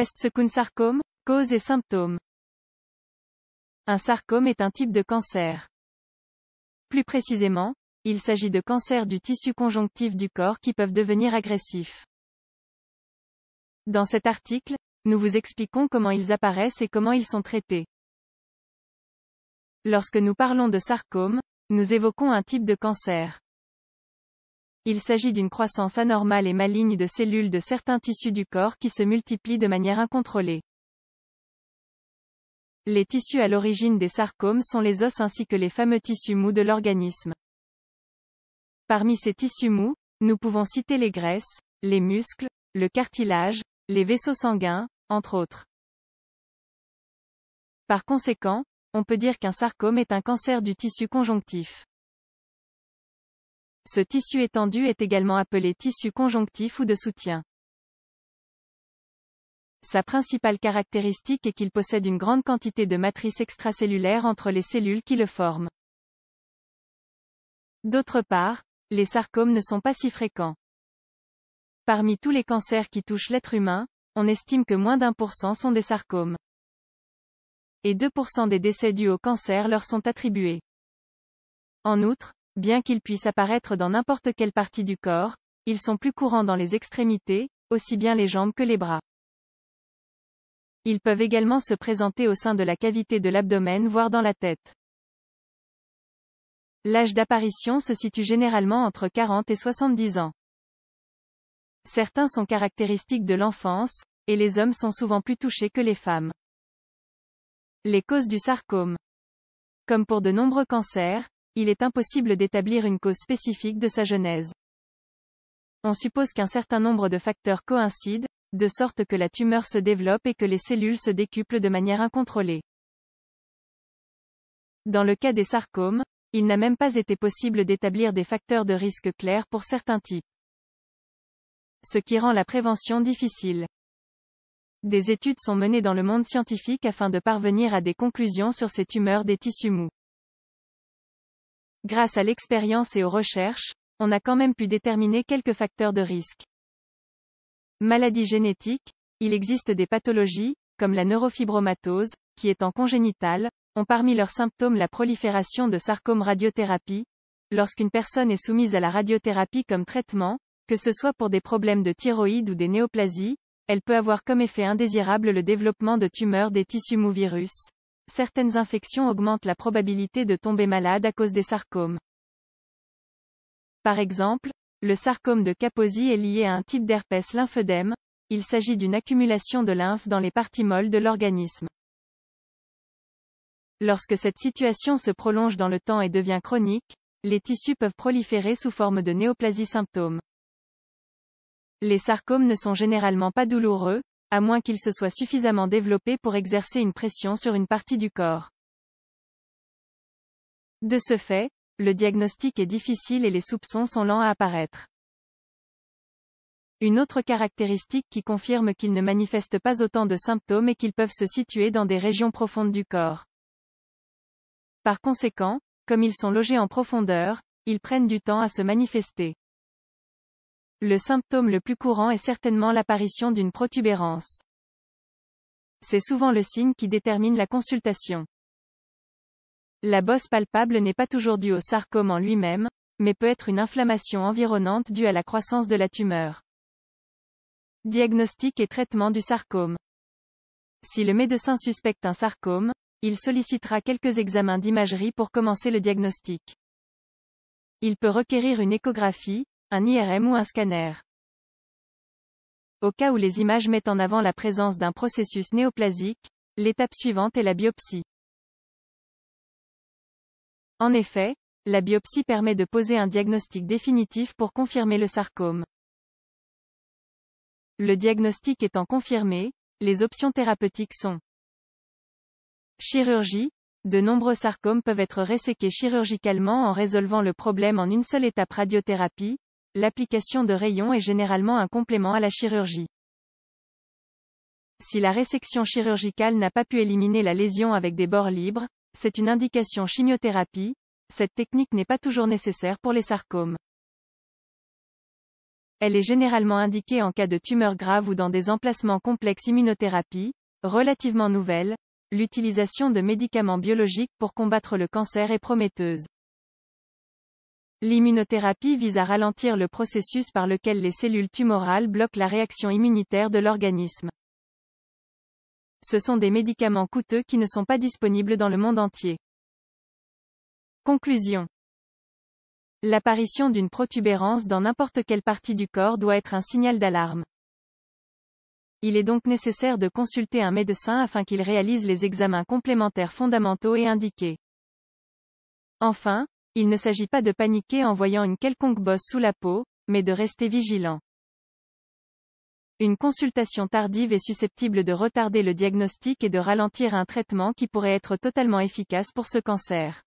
west sarcome, cause et symptômes. Un sarcome est un type de cancer. Plus précisément, il s'agit de cancers du tissu conjonctif du corps qui peuvent devenir agressifs. Dans cet article, nous vous expliquons comment ils apparaissent et comment ils sont traités. Lorsque nous parlons de sarcome, nous évoquons un type de cancer. Il s'agit d'une croissance anormale et maligne de cellules de certains tissus du corps qui se multiplient de manière incontrôlée. Les tissus à l'origine des sarcomes sont les os ainsi que les fameux tissus mous de l'organisme. Parmi ces tissus mous, nous pouvons citer les graisses, les muscles, le cartilage, les vaisseaux sanguins, entre autres. Par conséquent, on peut dire qu'un sarcome est un cancer du tissu conjonctif. Ce tissu étendu est également appelé tissu conjonctif ou de soutien. Sa principale caractéristique est qu'il possède une grande quantité de matrice extracellulaire entre les cellules qui le forment. D'autre part, les sarcomes ne sont pas si fréquents. Parmi tous les cancers qui touchent l'être humain, on estime que moins d'un pour cent sont des sarcomes. Et 2% des décès dus au cancer leur sont attribués. En outre, Bien qu'ils puissent apparaître dans n'importe quelle partie du corps, ils sont plus courants dans les extrémités, aussi bien les jambes que les bras. Ils peuvent également se présenter au sein de la cavité de l'abdomen voire dans la tête. L'âge d'apparition se situe généralement entre 40 et 70 ans. Certains sont caractéristiques de l'enfance, et les hommes sont souvent plus touchés que les femmes. Les causes du sarcome. Comme pour de nombreux cancers, il est impossible d'établir une cause spécifique de sa genèse. On suppose qu'un certain nombre de facteurs coïncident, de sorte que la tumeur se développe et que les cellules se décuplent de manière incontrôlée. Dans le cas des sarcomes, il n'a même pas été possible d'établir des facteurs de risque clairs pour certains types. Ce qui rend la prévention difficile. Des études sont menées dans le monde scientifique afin de parvenir à des conclusions sur ces tumeurs des tissus mous. Grâce à l'expérience et aux recherches, on a quand même pu déterminer quelques facteurs de risque. Maladie génétique, il existe des pathologies, comme la neurofibromatose, qui étant congénitale, ont parmi leurs symptômes la prolifération de sarcomes radiothérapie, lorsqu'une personne est soumise à la radiothérapie comme traitement, que ce soit pour des problèmes de thyroïde ou des néoplasies, elle peut avoir comme effet indésirable le développement de tumeurs des tissus ou virus certaines infections augmentent la probabilité de tomber malade à cause des sarcomes. Par exemple, le sarcome de Kaposi est lié à un type d'herpès lymphodème, il s'agit d'une accumulation de lymphes dans les parties molles de l'organisme. Lorsque cette situation se prolonge dans le temps et devient chronique, les tissus peuvent proliférer sous forme de néoplasie symptômes. Les sarcomes ne sont généralement pas douloureux, à moins qu'il se soit suffisamment développé pour exercer une pression sur une partie du corps. De ce fait, le diagnostic est difficile et les soupçons sont lents à apparaître. Une autre caractéristique qui confirme qu'ils ne manifestent pas autant de symptômes et qu'ils peuvent se situer dans des régions profondes du corps. Par conséquent, comme ils sont logés en profondeur, ils prennent du temps à se manifester. Le symptôme le plus courant est certainement l'apparition d'une protubérance. C'est souvent le signe qui détermine la consultation. La bosse palpable n'est pas toujours due au sarcome en lui-même, mais peut être une inflammation environnante due à la croissance de la tumeur. Diagnostic et traitement du sarcome. Si le médecin suspecte un sarcome, il sollicitera quelques examens d'imagerie pour commencer le diagnostic. Il peut requérir une échographie, un IRM ou un scanner. Au cas où les images mettent en avant la présence d'un processus néoplasique, l'étape suivante est la biopsie. En effet, la biopsie permet de poser un diagnostic définitif pour confirmer le sarcome. Le diagnostic étant confirmé, les options thérapeutiques sont Chirurgie. De nombreux sarcomes peuvent être resséqués chirurgicalement en résolvant le problème en une seule étape radiothérapie, L'application de rayons est généralement un complément à la chirurgie. Si la résection chirurgicale n'a pas pu éliminer la lésion avec des bords libres, c'est une indication chimiothérapie, cette technique n'est pas toujours nécessaire pour les sarcomes. Elle est généralement indiquée en cas de tumeur graves ou dans des emplacements complexes immunothérapie, relativement nouvelle, l'utilisation de médicaments biologiques pour combattre le cancer est prometteuse. L'immunothérapie vise à ralentir le processus par lequel les cellules tumorales bloquent la réaction immunitaire de l'organisme. Ce sont des médicaments coûteux qui ne sont pas disponibles dans le monde entier. Conclusion. L'apparition d'une protubérance dans n'importe quelle partie du corps doit être un signal d'alarme. Il est donc nécessaire de consulter un médecin afin qu'il réalise les examens complémentaires fondamentaux et indiqués. Enfin, il ne s'agit pas de paniquer en voyant une quelconque bosse sous la peau, mais de rester vigilant. Une consultation tardive est susceptible de retarder le diagnostic et de ralentir un traitement qui pourrait être totalement efficace pour ce cancer.